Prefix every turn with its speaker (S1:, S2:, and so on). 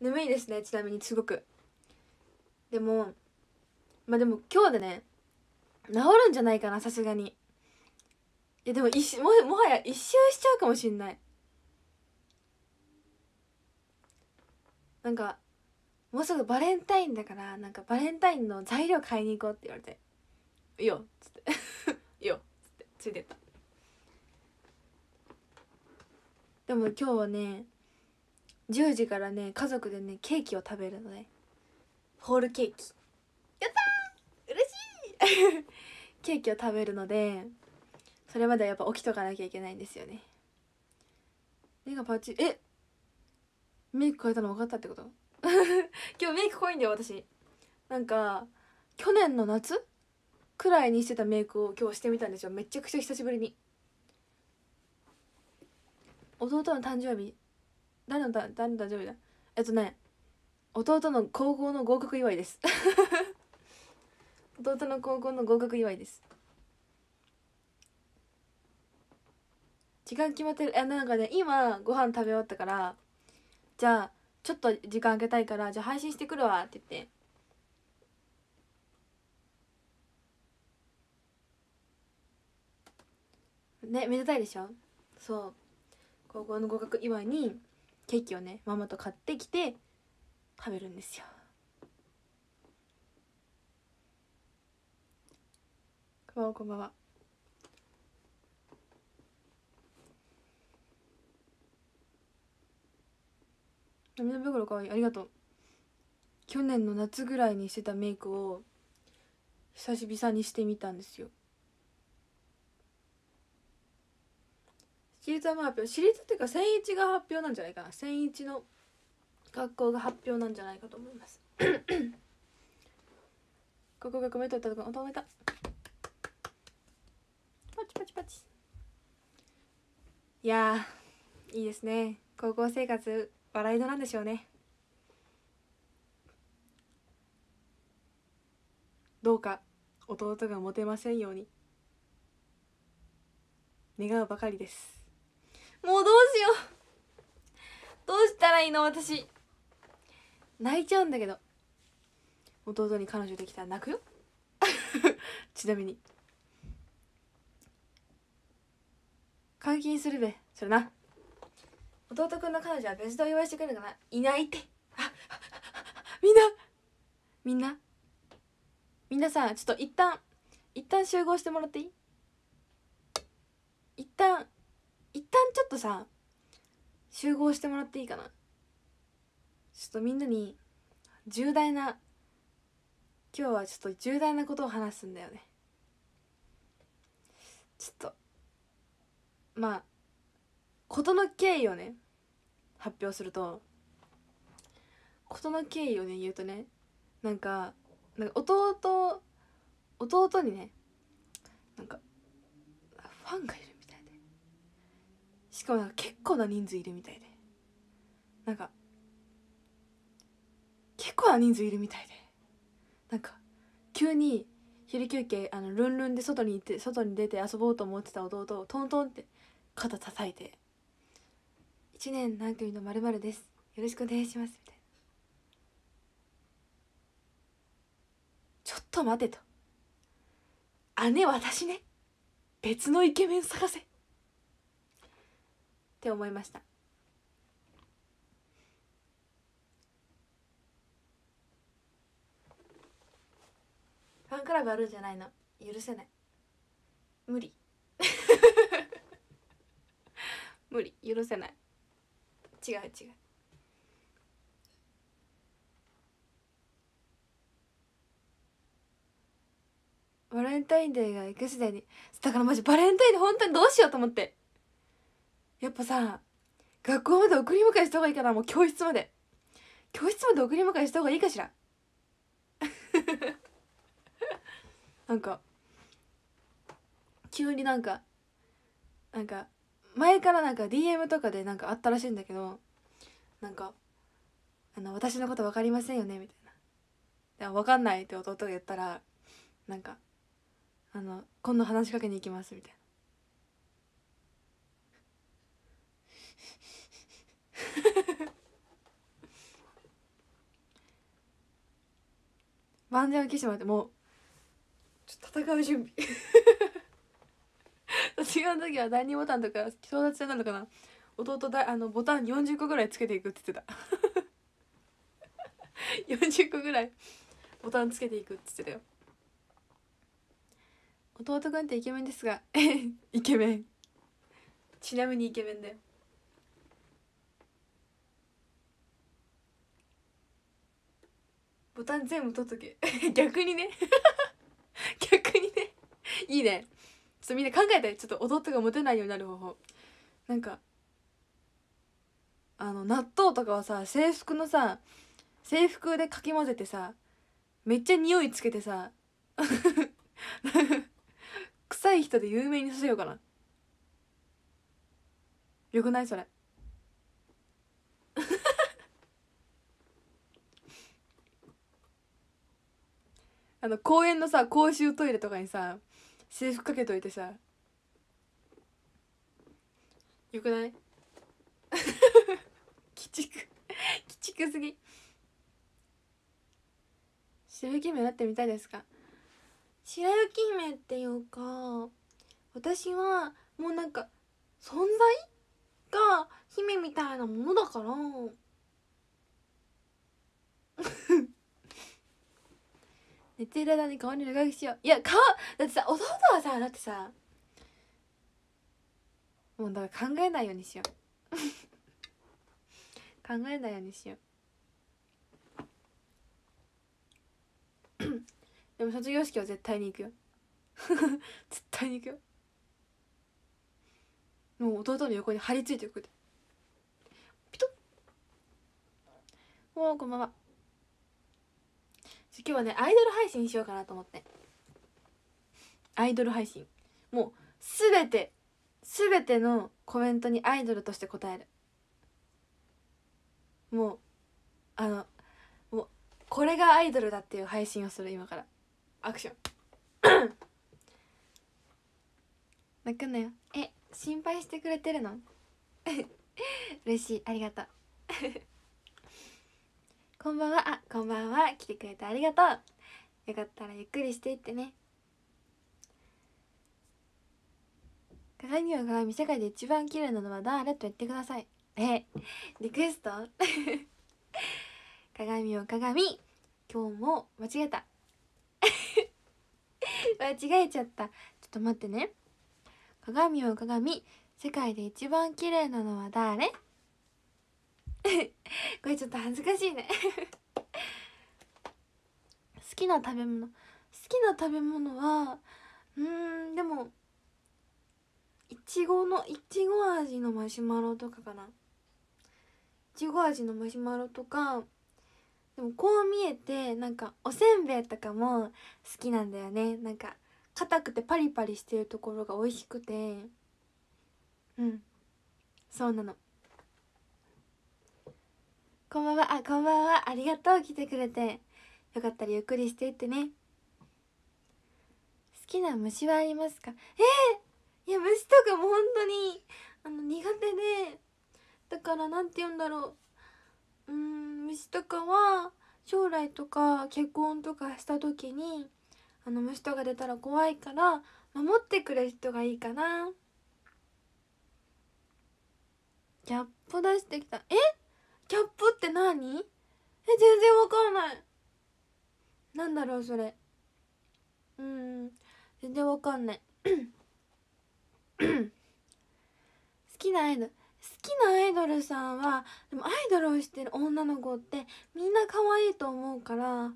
S1: 眠いですねちなみにすごくでもまあでも今日でね治るんじゃないかなさすがにいやでも一ももはや一周しちゃうかもしんないなんかもうすぐバレンタインだからなんかバレンタインの材料買いに行こうって言われて「いいよ」っつって「いいよ」っつってついてったでも今日はね10時からね家族でねケーキを食べるのねホールケーキやったー嬉しいケーキを食べるのでそれまではやっぱ起きとかなきゃいけないんですよね目がパチえメイク変えたの分かったってこと 今日メイク濃いんだよ私なんか去年の夏くらいにしてたメイクを今日してみたんですよめちゃくちゃ久しぶりに弟の誕生日誰のだ誰の誕生日だえっとね弟の高校の合格祝いです 弟の高校の合格祝いです時間決まってるえなんかね今ご飯食べ終わったからじゃあちょっと時間空けたいからじゃあ配信してくるわって言ってねめでたいでしょそう高校の合格祝いにケーキをねママと買ってきて食べるんですよこんばんはこんばんは涙袋かわいいありがとう去年の夏ぐらいにしてたメイクを久しぶりにしてみたんですよキリタマ発表私立っていうか千一が発表なんじゃないかな千一の学校が発表なんじゃないかと思います ここがコメントったとこ止めたパチパチパチいやいいですね高校生活笑いのなんでしょうねどうか弟がモテませんように願うばかりですもうどうしようどうしたらいいの私泣いちゃうんだけど弟に彼女できたら泣くよ ちなみに監禁するべそれな弟くんの彼女は別でお祝いしてくれるのかないないってあ みんなみんなみんなさちょっと一旦一旦集合してもらっていいとさ集合してもらっていいかなちょっとみんなに重大な今日はちょっと重大なことを話すんだよねちょっとまあ事の経緯をね発表すると事の経緯をね言うとねなんかなんか弟弟にねなんかファンがいるかも結構な人数いるみたいでなんか結構な人数いるみたいでなんか急に昼休憩あのルンルンで外に行って外に出て遊ぼうと思ってた弟をトントンって肩叩いて「1年何組のまるですよろしくお願いします」みたいな「ちょっと待て」と「姉私ね別のイケメン探せ」って思いましたファンクラブあるんじゃないの許せない無理 無理許せない違う違うバレンタインデーが X デーにだからマジバレンタインデー本当にどうしようと思ってやっぱさ学校まで送り迎えした方がいいかなもう教室まで教室まで送り迎えした方がいいかしら なんか急になんかなんか前からなんか DM とかでなんかあったらしいんだけどなんか「あの私のこと分かりませんよね」みたいな「分かんない」って弟が言ったらなんか「あの今度話しかけに行きます」みたいな。万全を期してもらってもうちょっと戦う準備 違う時は第2ボタンとか争奪戦なのかな弟だあのボタン40個ぐらいつけていくって言ってた40 個ぐらいボタンつけていくって言ってたよ弟くんってイケメンですが イケメンちなみにイケメンだよボタン全部取っとけ 逆にね 逆にねいいねちょっとみんな考えてちょっと踊ってが持てないようになる方法なんかあの納豆とかはさ制服のさ制服でかき混ぜてさめっちゃ匂いつけてさ 臭い人で有名にさせようかなよくないそれあの公園のさ公衆トイレとかにさ制服かけといてさよくない鬼畜鬼畜すぎ白雪姫なってみたいですか白雪姫っていうか私はもうなんか存在が姫みたいなものだから 寝てる間に顔に長きしよういや顔だってさ弟はさだってさもうだから考えないようにしよう 考えないようにしようでも卒業式は絶対に行くよ 絶対に行くよもう弟の横に張り付いてくれてピトッおおこんばんは今日はねアイドル配信しようかなと思ってアイドル配信もうべてべてのコメントにアイドルとして答えるもうあのもうこれがアイドルだっていう配信をする今からアクション 泣くなよえ心配してくれてるの 嬉しいありがとうこんばんはあこんばんは来てくれてありがとうよかったらゆっくりしていってね鏡を鏡世界で一番綺麗なのは誰と言ってくださいえリクエスト 鏡を鏡今日も間違えた 間違えちゃったちょっと待ってね鏡を鏡世界で一番綺麗なのは誰 これちょっと恥ずかしいね 好きな食べ物好きな食べ物はうんでもいちごのいちご味のマシュマロとかかないちご味のマシュマロとかでもこう見えてなんかおせんべいとかも好きなんだよねなんか硬くてパリパリしてるところが美味しくてうんそうなのこんばんはあこんばんはありがとう来てくれてよかったらゆっくりしていってね好きな虫はありますかえー、いや虫とかも本当にあの苦手でだから何て言うんだろううん虫とかは将来とか結婚とかした時にあの虫とか出たら怖いから守ってくれる人がいいかなギャップ出してきたえっキャップって何え全然わかんないなんだろうそれうん全然わかんない 好きなアイドル好きなアイドルさんはでもアイドルをしてる女の子ってみんな可愛いと思うから